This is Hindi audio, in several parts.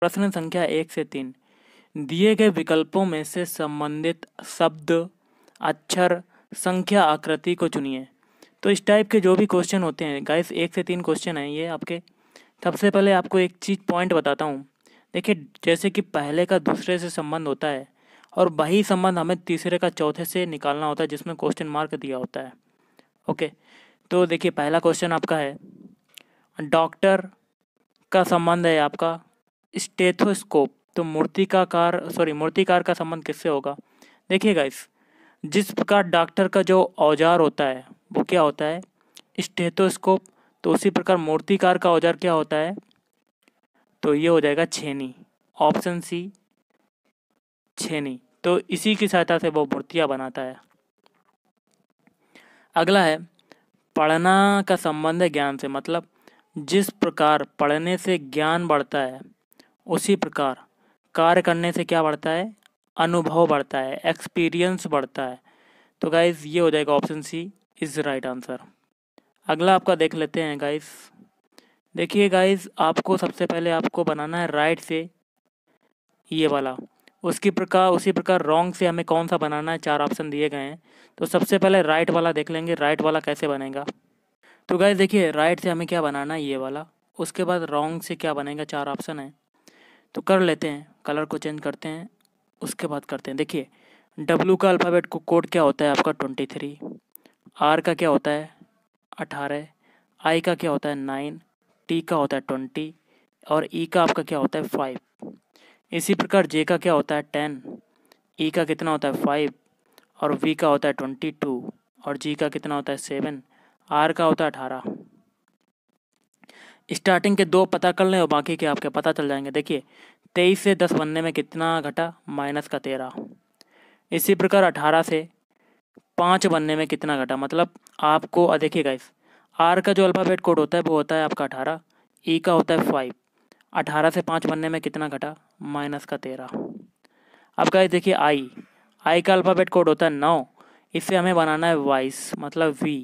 प्रश्न संख्या एक से तीन दिए गए विकल्पों में से संबंधित शब्द अक्षर संख्या आकृति को चुनिए तो इस टाइप के जो भी क्वेश्चन होते हैं गाइस एक से तीन क्वेश्चन हैं ये आपके सबसे पहले आपको एक चीज़ पॉइंट बताता हूँ देखिए जैसे कि पहले का दूसरे से संबंध होता है और वही संबंध हमें तीसरे का चौथे से निकालना होता है जिसमें क्वेश्चन मार्क दिया होता है ओके तो देखिए पहला क्वेश्चन आपका है डॉक्टर का संबंध है आपका स्टेथोस्कोप तो मूर्तिकाकार सॉरी मूर्तिकार का संबंध किससे होगा देखिएगा इस जिस प्रकार डॉक्टर का जो औजार होता है वो क्या होता है स्टेथोस्कोप तो उसी प्रकार मूर्तिकार का औजार क्या होता है तो ये हो जाएगा छेनी ऑप्शन सी छेनी तो इसी की सहायता से वो मूर्तियाँ बनाता है अगला है पढ़ना का संबंध है ज्ञान से मतलब जिस प्रकार पढ़ने से ज्ञान बढ़ता है उसी प्रकार कार्य करने से क्या बढ़ता है अनुभव बढ़ता है एक्सपीरियंस बढ़ता है तो गाइज ये हो जाएगा option C is right answer अगला आपका देख लेते हैं गाइज देखिए गाइज आपको सबसे पहले आपको बनाना है राइट से ये वाला उसकी प्रकार उसी प्रकार रॉन्ग से हमें कौन सा बनाना है चार ऑप्शन दिए गए हैं तो सबसे पहले राइट वाला देख लेंगे राइट वाला कैसे बनेगा तो गाइज देखिए राइट से हमें क्या बनाना है ये वाला उसके बाद रॉन्ग से क्या बनेगा चार ऑप्शन है तो कर लेते हैं कलर को चेंज करते हैं उसके बाद करते हैं देखिए डब्ल्यू का अल्फ़ाबेट को कोड क्या होता है आपका ट्वेंटी थ्री आर का क्या होता है अठारह आई का क्या होता है नाइन टी का होता है ट्वेंटी और ई e का आपका क्या होता है फाइव इसी प्रकार जे का क्या होता है टेन ई e का कितना होता है फाइव और वी का होता है ट्वेंटी टू और जी का कितना होता है सेवन आर का होता है अठारह स्टार्टिंग के दो पता कर लें और बाकी के आपके पता चल जाएंगे देखिए तेईस से दस बनने में कितना घटा माइनस का तेरह इसी प्रकार अठारह से पाँच बनने में कितना घटा मतलब आपको देखिएगा इस आर का जो अल्फ़ाबेट कोड होता है वो होता है आपका अठारह ई e का होता है फाइव अठारह से पाँच बनने में कितना घटा माइनस का तेरह अब गाइस देखिए आई आई का अल्फ़ाबेट कोड होता है नौ इससे हमें बनाना है वाइस मतलब वी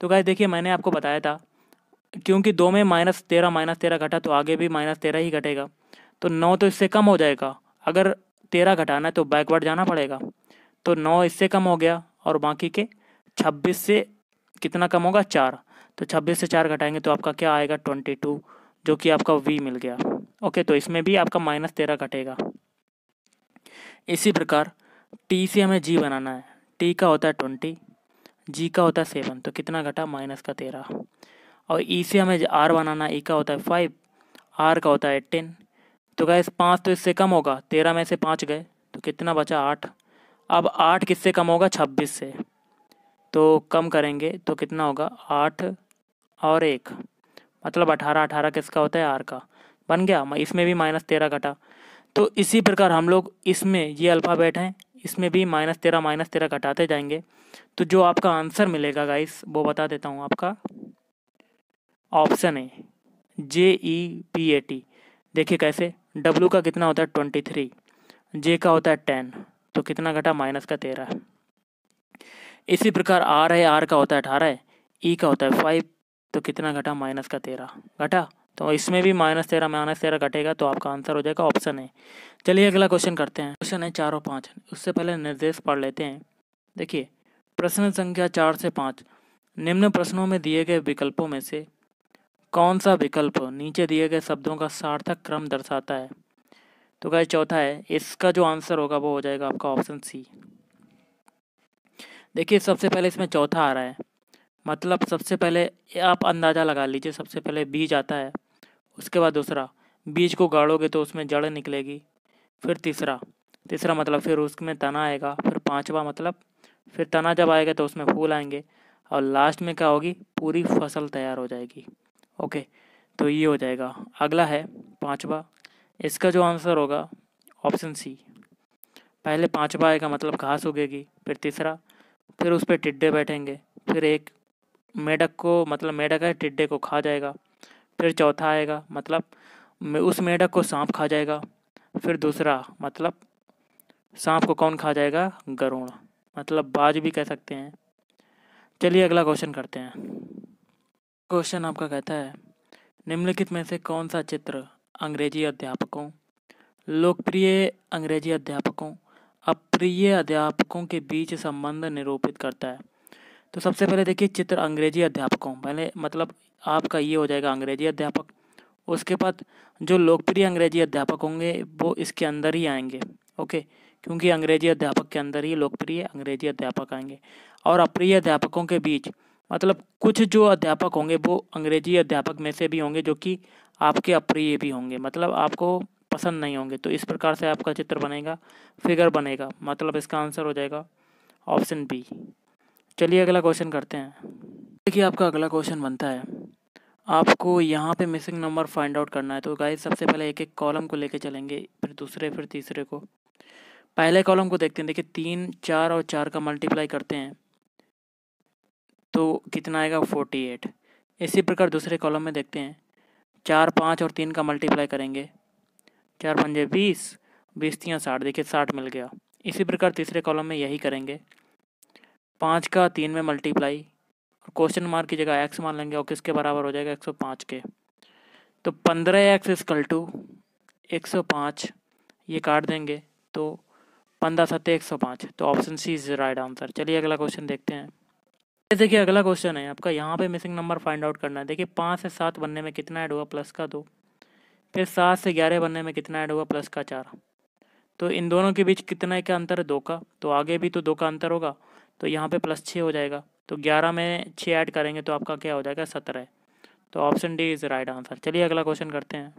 तो गाइस देखिए मैंने आपको बताया था क्योंकि दो में माइनस तेरह माइनस तेरह घटा तो आगे भी माइनस तेरह ही घटेगा तो नौ तो इससे कम हो जाएगा अगर तेरह घटाना है तो बैकवर्ड जाना पड़ेगा तो नौ इससे कम हो गया और बाकी के छब्बीस से कितना कम होगा चार तो छब्बीस से चार घटाएंगे तो आपका क्या आएगा ट्वेंटी टू जो कि आपका वी मिल गया ओके तो इसमें भी आपका माइनस तेरह घटेगा इसी प्रकार टी से हमें जी बनाना है टी का होता है ट्वेंटी जी का होता है सेवन तो कितना घटा माइनस का तेरह और ई e से हमें आर बनाना ई e का होता है फाइव आर का होता है टेन तो गए पाँच तो इससे कम होगा तेरह में से पाँच गए तो कितना बचा आठ अब आठ किससे कम होगा छब्बीस से तो कम करेंगे तो कितना होगा आठ और एक मतलब अठारह अठारह किसका होता है आर का बन गया इसमें भी माइनस तेरह घटा तो इसी प्रकार हम लोग इसमें ये अल्फ़ाबेट हैं इसमें भी माइनस तेरह माइनस तेरह घटाते जाएंगे तो जो आपका आंसर मिलेगा गाइस वो बता देता हूँ आपका ऑप्शन है जे ई पी ए टी देखिए कैसे डब्लू का कितना होता है ट्वेंटी थ्री जे का होता है टेन तो कितना घटा माइनस का तेरह इसी प्रकार आर है आर का होता है अठारह ई e का होता है फाइव तो कितना घटा माइनस का तेरह घटा तो इसमें भी माइनस तेरह माइनस तेरह घटेगा तो आपका आंसर हो जाएगा ऑप्शन है चलिए अगला क्वेश्चन करते हैं क्वेश्चन है चार और पाँच उससे पहले निर्देश पढ़ लेते हैं देखिए प्रश्न संख्या चार से पाँच निम्न प्रश्नों में दिए गए विकल्पों में से कौन सा विकल्प नीचे दिए गए शब्दों का सार्थक क्रम दर्शाता है तो क्या चौथा है इसका जो आंसर होगा वो हो जाएगा आपका ऑप्शन सी देखिए सबसे पहले इसमें चौथा आ रहा है मतलब सबसे पहले आप अंदाज़ा लगा लीजिए सबसे पहले बीज आता है उसके बाद दूसरा बीज को गाड़ोगे तो उसमें जड़ निकलेगी फिर तीसरा तीसरा मतलब फिर उसमें तना आएगा फिर पांचवा मतलब फिर तना जब आएगा तो उसमें फूल आएंगे और लास्ट में क्या होगी पूरी फसल तैयार हो जाएगी ओके तो ये हो जाएगा अगला है पांचवा इसका जो आंसर होगा ऑप्शन सी पहले पांचवा आएगा मतलब घास उगेगी फिर तीसरा फिर उस पर टिड्डे बैठेंगे फिर एक मेढक को मतलब मेढक है टिड्डे को खा जाएगा फिर चौथा आएगा मतलब उस मेढक को सांप खा जाएगा फिर दूसरा मतलब सांप को कौन खा जाएगा गरुड़ मतलब बाज भी कह सकते हैं चलिए अगला क्वेश्चन करते हैं क्वेश्चन आपका कहता है निम्नलिखित में से कौन सा चित्र अंग्रेजी अध्यापकों लोकप्रिय अंग्रेजी अध्यापकों अप्रिय अध्यापकों के बीच संबंध निरूपित करता है तो सबसे पहले देखिए चित्र अंग्रेजी अध्यापकों पहले मतलब आपका ये हो जाएगा अंग्रेजी अध्यापक उसके बाद जो लोकप्रिय अंग्रेजी अध्यापक होंगे वो इसके अंदर ही आएंगे ओके क्योंकि अंग्रेजी अध्यापक के अंदर ही लोकप्रिय अंग्रेजी अध्यापक आएंगे और अप्रिय अध्यापकों के बीच मतलब कुछ जो अध्यापक होंगे वो अंग्रेजी अध्यापक में से भी होंगे जो कि आपके अप्रिय भी होंगे मतलब आपको पसंद नहीं होंगे तो इस प्रकार से आपका चित्र बनेगा फिगर बनेगा मतलब इसका आंसर हो जाएगा ऑप्शन बी चलिए अगला क्वेश्चन करते हैं देखिए आपका अगला क्वेश्चन बनता है आपको यहाँ पे मिसिंग नंबर फाइंड आउट करना है तो गाइस सबसे पहले एक एक कॉलम को लेके चलेंगे फिर दूसरे फिर तीसरे को पहले कॉलम को देखते हैं देखिए तीन चार और चार का मल्टीप्लाई करते हैं तो कितना आएगा फोर्टी एट इसी प्रकार दूसरे कॉलम में देखते हैं चार पाँच और तीन का मल्टीप्लाई करेंगे चार पंजे बीस बीस तीन साठ देखिए साठ मिल गया इसी प्रकार तीसरे कॉलम में यही करेंगे पाँच का तीन में मल्टीप्लाई और क्वेश्चन मार्क की जगह एक्स मान लेंगे और किसके बराबर हो जाएगा एक सौ पाँच के तो पंद्रह एक्स स्कल टू एक सौ पाँच ये काट देंगे तो पंद्रह सत्य एक सौ पाँच तो option C is right answer चलिए अगला क्वेश्चन देखते हैं जैसे अगला क्वेश्चन है आपका यहाँ पे मिसिंग नंबर फाइंड आउट करना है देखिए पाँच से सात बनने में कितना ऐड हुआ प्लस का दो फिर सात से ग्यारह बनने में कितना ऐड हुआ प्लस का चार तो इन दोनों के बीच कितना का अंतर है दो का तो आगे भी तो दो का अंतर होगा तो यहाँ पे प्लस छः हो जाएगा तो ग्यारह में छः ऐड करेंगे तो आपका क्या हो जाएगा सत्रह तो option D is right answer चलिए अगला क्वेश्चन करते हैं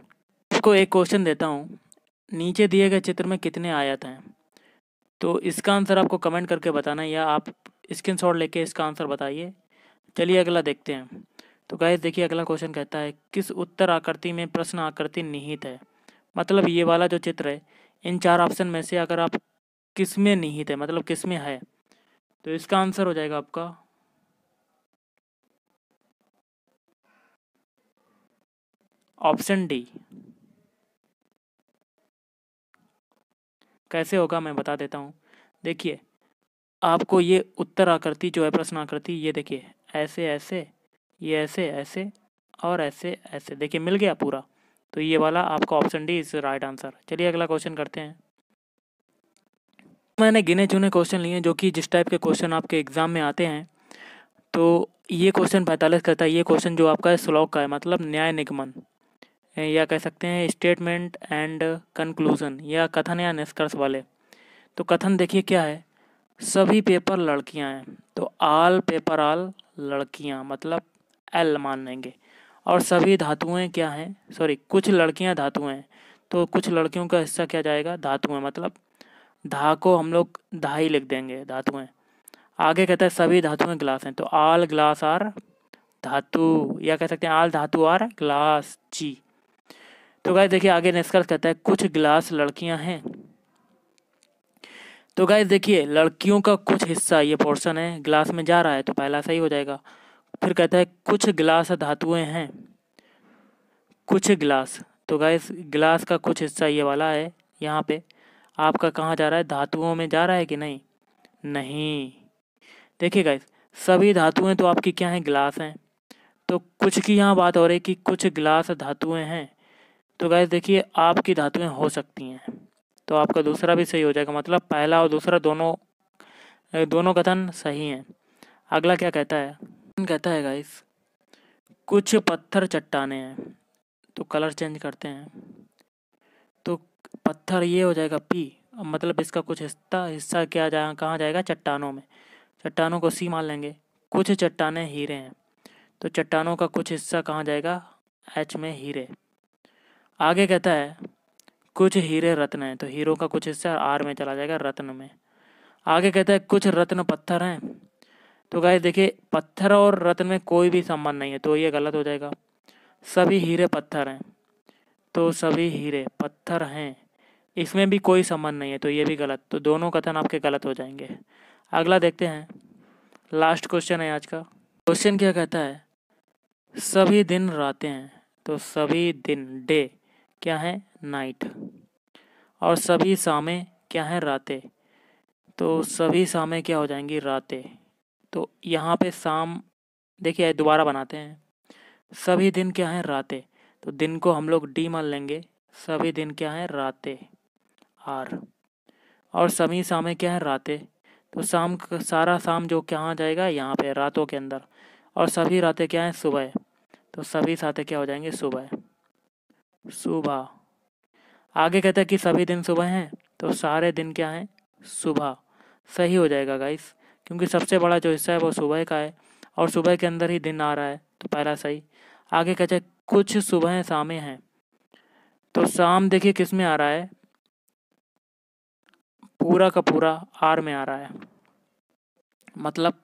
आपको एक क्वेश्चन देता हूँ नीचे दिए गए चित्र में कितने आयात हैं तो इसका आंसर आपको कमेंट करके बताना है या आप स्क्रीन शॉट लेके इसका आंसर बताइए चलिए अगला देखते हैं तो गाय देखिए अगला क्वेश्चन कहता है किस उत्तर आकृति में प्रश्न आकृति निहित है मतलब ये वाला जो चित्र है इन चार ऑप्शन में से अगर आप किस में निहित है मतलब किस में है तो इसका आंसर हो जाएगा आपका ऑप्शन डी कैसे होगा मैं बता देता हूँ देखिए आपको ये उत्तर आकृति जो है प्रश्न आकृति ये देखिए ऐसे ऐसे ये ऐसे ऐसे और ऐसे ऐसे देखिए मिल गया पूरा तो ये वाला आपका option D is right answer चलिए अगला क्वेश्चन करते हैं मैंने गिने चुने क्वेश्चन लिए जो कि जिस टाइप के क्वेश्चन आपके एग्ज़ाम में आते हैं तो ये क्वेश्चन पैंतालीस करता है ये क्वेश्चन जो आपका स्लॉक का है मतलब न्याय निगमन या कह सकते हैं स्टेटमेंट एंड कंक्लूज़न या कथन या निष्कर्ष वाले तो कथन देखिए क्या है सभी पेपर लड़कियां हैं तो आल पेपर आल लड़कियां मतलब एल मान लेंगे और सभी धातुएं क्या हैं सॉरी कुछ लड़कियां धातुएं हैं तो कुछ लड़कियों का हिस्सा क्या जाएगा धातुएं मतलब धा को हम लोग धा ही लिख देंगे धातुएं आगे कहता है सभी धातुएं ग्लास हैं तो आल ग्लास आर धातु या कह सकते हैं आल धातु आर ग्लास जी तो गाय देखिए आगे निष्कर्ष कहता है कुछ ग्लास लड़कियां हैं तो गाइज देखिए लड़कियों का कुछ हिस्सा ये पोर्शन है ग्लास में जा रहा है तो पहला सही हो जाएगा फिर कहता है कुछ गिलास धातुएं हैं कुछ गिलास तो गाइज गिलास का कुछ हिस्सा ये वाला है यहाँ पे आपका कहाँ जा रहा है धातुओं में जा रहा है कि नहीं नहीं देखिए गाइज सभी धातुएं तो आपकी क्या हैं ग्लास हैं तो कुछ की यहाँ बात हो रही है कि कुछ गिलास धातुएं हैं तो गाइज देखिए आपकी धातुएं हो सकती हैं तो आपका दूसरा भी सही हो जाएगा मतलब पहला और दूसरा दोनों दोनों कथन सही हैं अगला क्या कहता है कहता है गाइस कुछ पत्थर चट्टाने हैं तो कलर चेंज करते हैं तो पत्थर ये हो जाएगा पी मतलब इसका कुछ हिस्सा हिस्सा क्या जा कहाँ जाएगा चट्टानों में चट्टानों को सी मान लेंगे कुछ चट्टाने हीरे हैं तो चट्टानों का कुछ हिस्सा कहाँ जाएगा एच में हीरे आगे कहता है कुछ हीरे रत्न हैं तो हीरो का कुछ हिस्सा आर में चला जाएगा रत्न में आगे कहता है कुछ रत्न पत्थर हैं तो गाय देखिए पत्थर और रत्न में कोई भी संबंध नहीं है तो ये गलत हो जाएगा सभी हीरे पत्थर हैं तो सभी हीरे पत्थर हैं इसमें भी कोई संबंध नहीं है तो ये भी गलत तो दोनों कथन आपके गलत हो जाएंगे अगला देखते हैं लास्ट क्वेश्चन है आज का क्वेश्चन क्या कहता है सभी दिन रातें हैं तो सभी दिन डे क्या है नाइट और सभी सामे क्या हैं रातें तो सभी सामे क्या हो जाएंगी रातें तो यहाँ पे शाम देखिए दोबारा बनाते हैं सभी दिन क्या हैं रातें तो दिन को हम लोग डी मान लेंगे सभी दिन क्या हैं रातें आर और सभी सामे क्या हैं रातें तो शाम सारा शाम जो क्या आ जाएगा यहाँ पे रातों के अंदर और सभी रातें क्या हैं सुबह तो सभी साथे क्या हो जाएंगे सुबह सुबह आगे कहता है कि सभी दिन सुबह हैं तो सारे दिन क्या हैं सुबह सही हो जाएगा गाइस क्योंकि सबसे बड़ा जो हिस्सा है वो सुबह का है और सुबह के अंदर ही दिन आ रहा है तो पहला सही आगे कहते हैं कुछ सुबह शामे हैं तो शाम देखिए किस में आ रहा है पूरा का पूरा आर में आ रहा है मतलब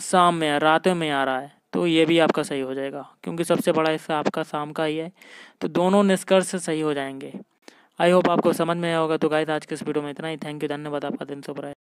शाम में रातों में आ रहा है तो ये भी आपका सही हो जाएगा क्योंकि सबसे बड़ा हिस्सा आपका शाम का ही है तो दोनों निष्कर्ष सही हो जाएंगे आई होप आपको समझ में आया होगा तो गाइस आज के इस वीडियो में इतना ही थैंक यू धन्यवाद आपका दिन सुबह